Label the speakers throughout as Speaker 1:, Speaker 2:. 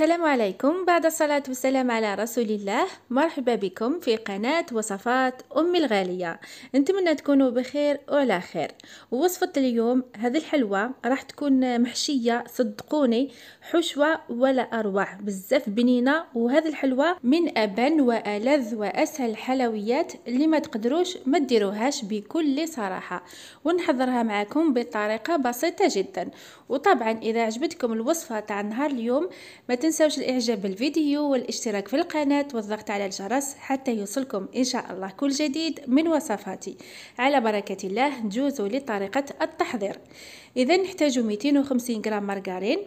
Speaker 1: السلام عليكم بعد الصلاة والسلام على رسول الله مرحبا بكم في قناة وصفات أمي الغالية نتمنى تكونوا بخير وعلى خير ووصفة اليوم هذه الحلوى راح تكون محشية صدقوني حشوة ولا أروع بزاف بنينة وهذه الحلوى من أبن وألذ وأسهل الحلويات اللي ما تقدروش ما تديروهاش بكل صراحة ونحضرها معكم بطريقة بسيطة جدا وطبعا اذا عجبتكم الوصفه تاع نهار اليوم ما تنسوش الاعجاب بالفيديو والاشتراك في القناه والضغط على الجرس حتى يوصلكم ان شاء الله كل جديد من وصفاتي على بركه الله نجوزوا لطريقه التحضير اذا نحتاج 250 غرام مارغرين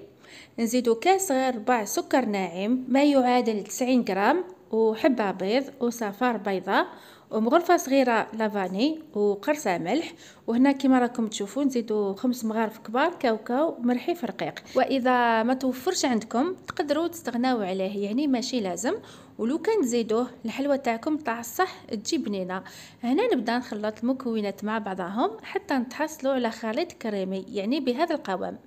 Speaker 1: نزيدو كاس صغير ربع سكر ناعم ما يعادل 90 غرام وحبة بيض وصفار بيضه ومغرفة صغيره لافاني وقرصه ملح وهنا كما راكم تشوفوا نزيدوا خمس مغارف كبار كاوكاو مرحي فرقيق واذا ما توفرش عندكم تقدروا تستغناو عليه يعني ماشي لازم ولو كان تزيدوه الحلوه تاعكم تاع الصح تجي بنينه هنا نبدا نخلط المكونات مع بعضهم حتى نتحصلوا على خليط كريمي يعني بهذا القوام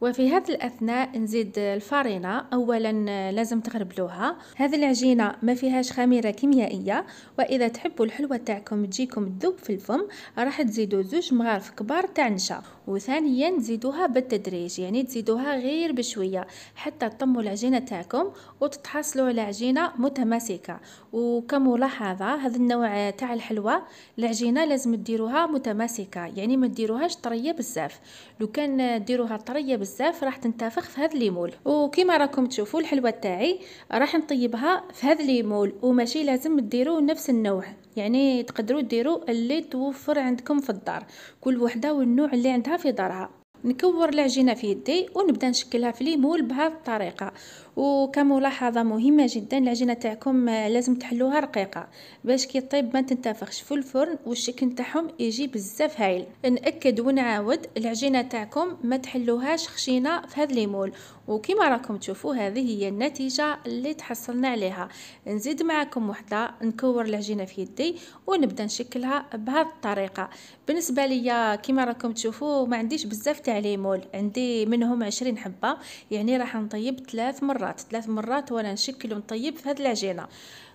Speaker 1: وفي هذا الأثناء نزيد الفارينة أولا آه، لازم تغربلوها هذه العجينة ما فيهاش خميرة كيميائية وإذا تحبوا الحلوة تاعكم تجيكم تذوب في الفم راح تزيدوا زوج مغارف كبار تاع نشا وثانيا تزيدوها بالتدريج يعني تزيدوها غير بشوية حتى تطموا العجينة تاعكم وتتحصلوا على عجينة متماسكة وكملاحظة هذا النوع آه، تاع الحلوة العجينة لازم تديروها متماسكة يعني ما تديروهاش طرية بزاف لو كان آه، ديروها طرية بزاف راح تنتفخ في هذا الليمول وكما راكم تشوفوا الحلوه تاعي راح نطيبها في هذا الليمول وماشي لازم ديروا نفس النوع يعني تقدروا ديروا اللي توفر عندكم في الدار كل وحده والنوع اللي عندها في دارها نكور العجينه في يدي ونبدا نشكلها في ليمول بهذه الطريقه وكملاحظه مهمه جدا العجينه تاعكم آه، لازم تحلوها رقيقه باش كي طيب ما تنتفخش في الفرن والشكل تاعهم يجي بزاف هايل ناكد ونعاود العجينه تاعكم ما تحلوهاش خشينه في هذا ليمول وكما راكم تشوفوا هذه هي النتيجه اللي تحصلنا عليها نزيد معكم وحده نكور العجينه في يدي ونبدا نشكلها بهذه الطريقه بالنسبه ليا كما راكم تشوفوا ما عنديش بزاف تاع ليمول عندي منهم عشرين حبه يعني راح نطيب ثلاث مرات مرات ثلاث مرات وانا نشكل ونطيب في هذه العجينه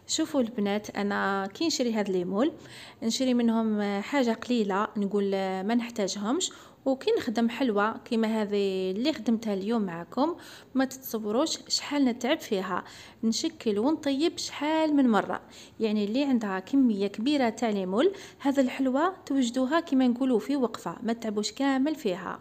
Speaker 1: شوفوا البنات انا كي نشري هاد ليمول نشري منهم آه، حاجه قليله نقول آه، ما نحتاجهمش وكي نخدم حلوه كيما هذه اللي خدمتها اليوم معكم ما تتصوروش شحال نتعب فيها نشكل ونطيب شحال من مره يعني اللي عندها كميه كبيره تاع ليمول هذا الحلوه توجدوها كيما نقولوا في وقفه ما تعبوش كامل فيها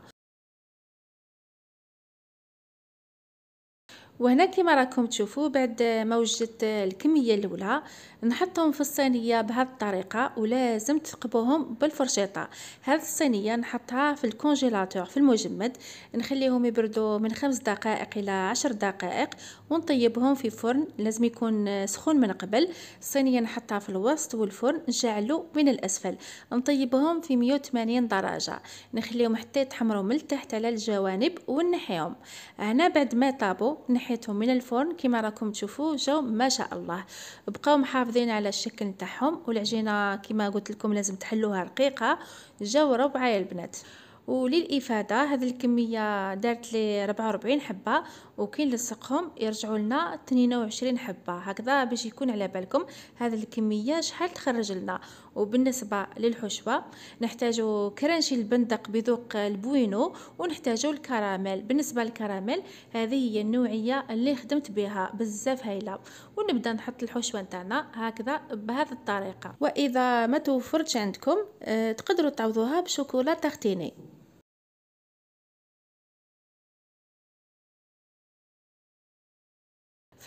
Speaker 1: وهنا كما راكم تشوفوا بعد ما وجدت الكميه الاولى نحطهم في الصينيه بهذه الطريقه ولازم تثقبوهم بالفرشيطه هذه الصينيه نحطها في الكونجيلاتور في المجمد نخليهم يبردوا من خمس دقائق الى عشر دقائق ونطيبهم في فرن لازم يكون سخون من قبل الصينيه نحطها في الوسط والفرن نشعلو من الاسفل نطيبهم في 180 درجه نخليهم حتى يتحمروا من التحت على الجوانب ونحيهم هنا بعد ما طابوا نحي نحيتهم من الفرن كما راكم تشوفوا جاو ما شاء الله بقاو محافظين على الشكل نتاعهم والعجينه كما قلت لكم لازم تحلوها رقيقه جاو روعه يا البنات وللافاده هذه الكميه دارت لي 44 حبه وكيلصقهم يرجعوا لنا 22 حبه هكذا باش يكون على بالكم هذه الكميه شحال تخرج لنا وبالنسبه للحشوه نحتاجو كرانشي البندق بذوق البوينو ونحتاجو الكراميل بالنسبه للكراميل هذه هي النوعيه اللي خدمت بها بزاف هايله ونبدا نحط الحشوه نتاعنا هكذا بهذه الطريقه واذا ما توفرتش عندكم آه، تقدروا تعوضوها بشوكولا تختيني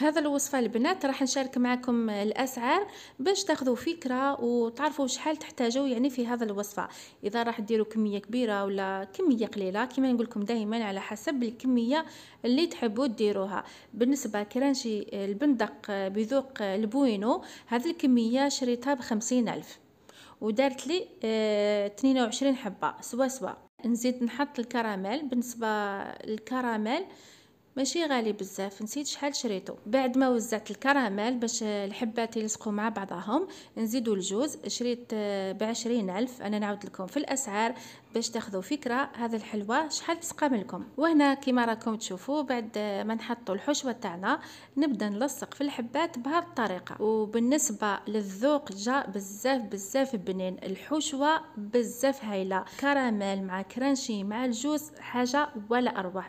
Speaker 1: في هذا الوصفه البنات راح نشارك معكم الاسعار باش تاخذوا فكره وتعرفوا شحال تحتاجوا يعني في هذا الوصفه اذا راح ديروا كميه كبيره ولا كميه قليله كما نقول لكم دائما على حسب الكميه اللي تحبوا ديروها بالنسبه كرانشي البندق بذوق البوينو هذه الكميه شريتها بخمسين الف ودارت لي آه، اثنين وعشرين حبه سوا سوا نزيد نحط الكراميل بالنسبه للكراميل ماشي غالي بزاف نسيت شحال شريتو بعد ما وزعت الكراميل باش الحبات يلصقوا مع بعضهم نزيدوا الجوز شريت آه، بعشرين الف انا نعاود لكم في الاسعار باش تاخذوا فكره هذا الحلوى شحال تسقام لكم وهنا كما راكم تشوفوا بعد آه، ما نحطوا الحشوه تاعنا نبدا نلصق في الحبات بهذه الطريقه وبالنسبه للذوق جا بزاف بزاف بنين الحشوه بزاف هايله كراميل مع كرانشي مع الجوز حاجه ولا اروع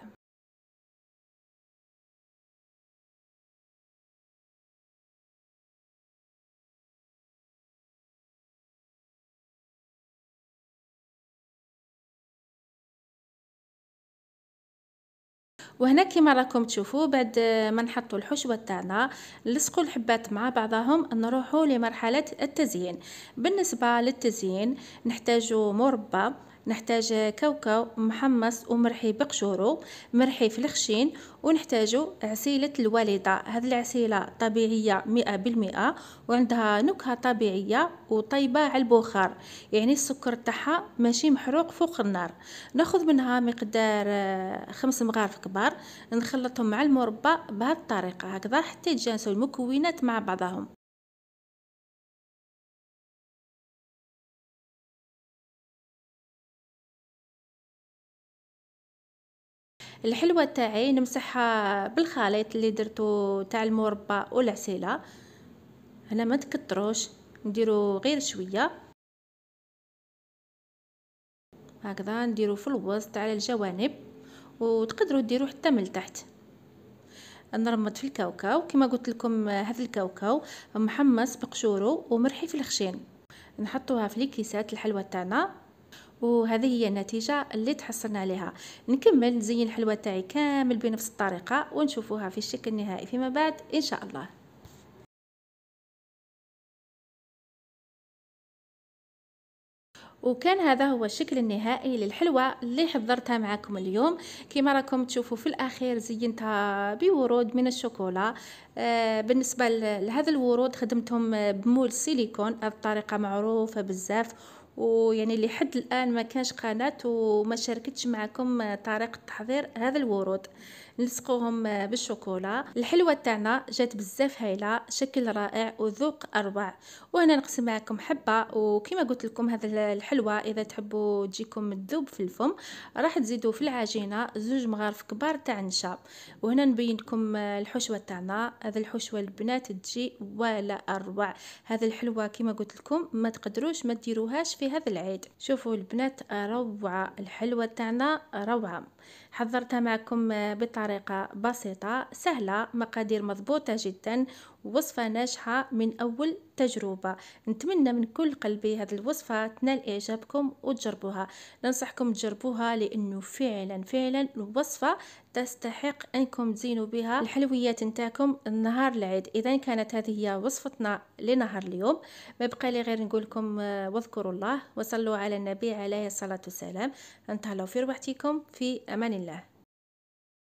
Speaker 1: وهنا كما راكم تشوفوا بعد ما نحطوا الحشوه تاعنا نلصقوا الحبات مع بعضهم نروحوا لمرحله التزيين بالنسبه للتزيين نحتاجوا مربى نحتاج كاوكاو محمص ومرحي بقشورو مرحي فلخشين ونحتاجو عسيلة الوالدة هذه العسيلة طبيعية مئة بالمئة وعندها نكهة طبيعية وطيبة على البخار يعني السكر تاعها ماشي محروق فوق النار ناخذ منها مقدار آه، خمس مغارف كبار نخلطهم مع المربى بهذه الطريقة هكذا حتى يتجانسوا المكونات مع بعضهم الحلوه تاعي نمسحها بالخليط اللي درتو تاع المربى والعسيله هنا ما تكتروش نديرو غير شويه هكذا نديرو في الوسط على الجوانب وتقدروا ديرو حتى من تحت نرمد في الكاوكاو كما قلت لكم هذا الكاوكاو محمص بقشورو ومرحي في الخشين نحطوها في الكيسات الحلوه تاعنا وهذه هي النتيجة اللي تحصلنا عليها نكمل نزين الحلوى تاعي كامل بنفس الطريقة ونشوفوها في الشكل النهائي فيما بعد إن شاء الله وكان هذا هو الشكل النهائي للحلوى اللي حضرتها معكم اليوم كما راكم تشوفوا في الاخير زينتها بورود من الشوكولا آه، بالنسبه لهذا الورود خدمتهم بمول سيليكون الطريقة معروفه بزاف ويعني لحد الان ما كانش قناه وما شاركتش معكم طريقه تحضير هذا الورود نلصقوهم بالشوكولا الحلوه تاعنا جات بزاف هايله شكل رائع وذوق اروع وانا نقسم معكم حبه وكما قلت لكم هذا الحلوه اذا تحبوا تجيكم تذوب في الفم راح تزيدوا في العجينه زوج مغارف كبار تاع النشا وهنا نبين لكم الحشوه تاعنا هذا الحشوه البنات تجي ولا اروع هذا الحلوه كما قلت لكم ما تقدروش ما ديروهاش في هذا العيد شوفوا البنات روعة الحلوة تاعنا روعة حضرتها معكم بطريقة بسيطة سهلة مقادير مضبوطة جدا وصفة ناجحة من أول تجربة نتمنى من كل قلبي هذه الوصفة تنال إعجابكم وتجربوها ننصحكم تجربوها لأنه فعلا فعلا الوصفة تستحق أنكم تزينوا بها الحلويات نتاعكم نهار العيد إذا كانت هذه هي وصفتنا لنهار اليوم ما بقى لي غير نقول لكم آه، واذكروا الله وصلوا على النبي عليه الصلاة والسلام انتهلوا في روحتكم في أمان الله